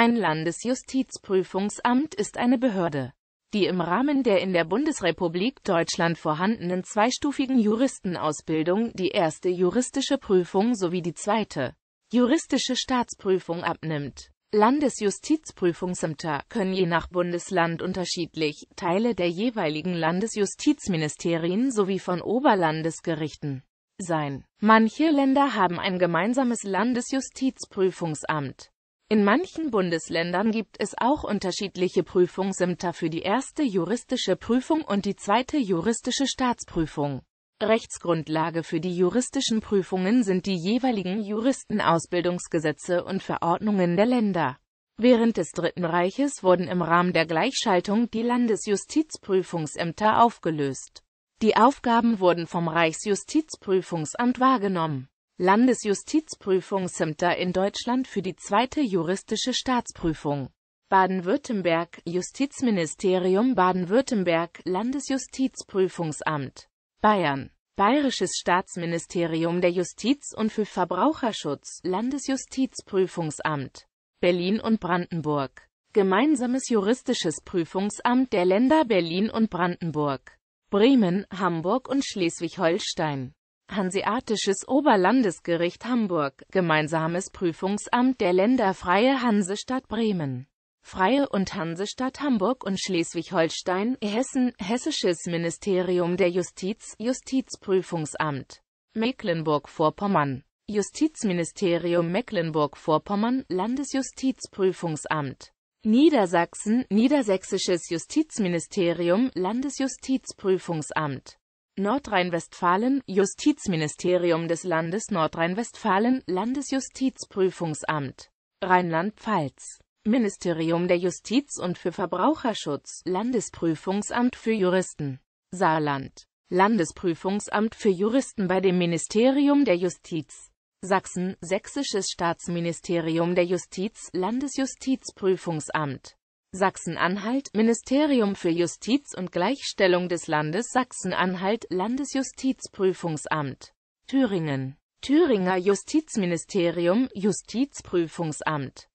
Ein Landesjustizprüfungsamt ist eine Behörde, die im Rahmen der in der Bundesrepublik Deutschland vorhandenen zweistufigen Juristenausbildung die erste juristische Prüfung sowie die zweite juristische Staatsprüfung abnimmt. Landesjustizprüfungsämter können je nach Bundesland unterschiedlich Teile der jeweiligen Landesjustizministerien sowie von Oberlandesgerichten sein. Manche Länder haben ein gemeinsames Landesjustizprüfungsamt in manchen Bundesländern gibt es auch unterschiedliche Prüfungsämter für die erste juristische Prüfung und die zweite juristische Staatsprüfung. Rechtsgrundlage für die juristischen Prüfungen sind die jeweiligen Juristenausbildungsgesetze und Verordnungen der Länder. Während des Dritten Reiches wurden im Rahmen der Gleichschaltung die Landesjustizprüfungsämter aufgelöst. Die Aufgaben wurden vom Reichsjustizprüfungsamt wahrgenommen Landesjustizprüfungsämter in Deutschland für die zweite juristische Staatsprüfung. Baden-Württemberg, Justizministerium Baden-Württemberg, Landesjustizprüfungsamt, Bayern, Bayerisches Staatsministerium der Justiz und für Verbraucherschutz, Landesjustizprüfungsamt, Berlin und Brandenburg, Gemeinsames juristisches Prüfungsamt der Länder Berlin und Brandenburg, Bremen, Hamburg und Schleswig-Holstein. Hanseatisches Oberlandesgericht Hamburg, Gemeinsames Prüfungsamt der Länder Freie Hansestadt Bremen. Freie und Hansestadt Hamburg und Schleswig-Holstein, Hessen, Hessisches Ministerium der Justiz, Justizprüfungsamt, Mecklenburg-Vorpommern, Justizministerium Mecklenburg-Vorpommern, Landesjustizprüfungsamt, Niedersachsen, Niedersächsisches Justizministerium, Landesjustizprüfungsamt. Nordrhein-Westfalen, Justizministerium des Landes Nordrhein-Westfalen, Landesjustizprüfungsamt, Rheinland-Pfalz, Ministerium der Justiz und für Verbraucherschutz, Landesprüfungsamt für Juristen, Saarland, Landesprüfungsamt für Juristen bei dem Ministerium der Justiz, Sachsen, Sächsisches Staatsministerium der Justiz, Landesjustizprüfungsamt. Sachsen-Anhalt, Ministerium für Justiz und Gleichstellung des Landes Sachsen-Anhalt, Landesjustizprüfungsamt, Thüringen, Thüringer Justizministerium, Justizprüfungsamt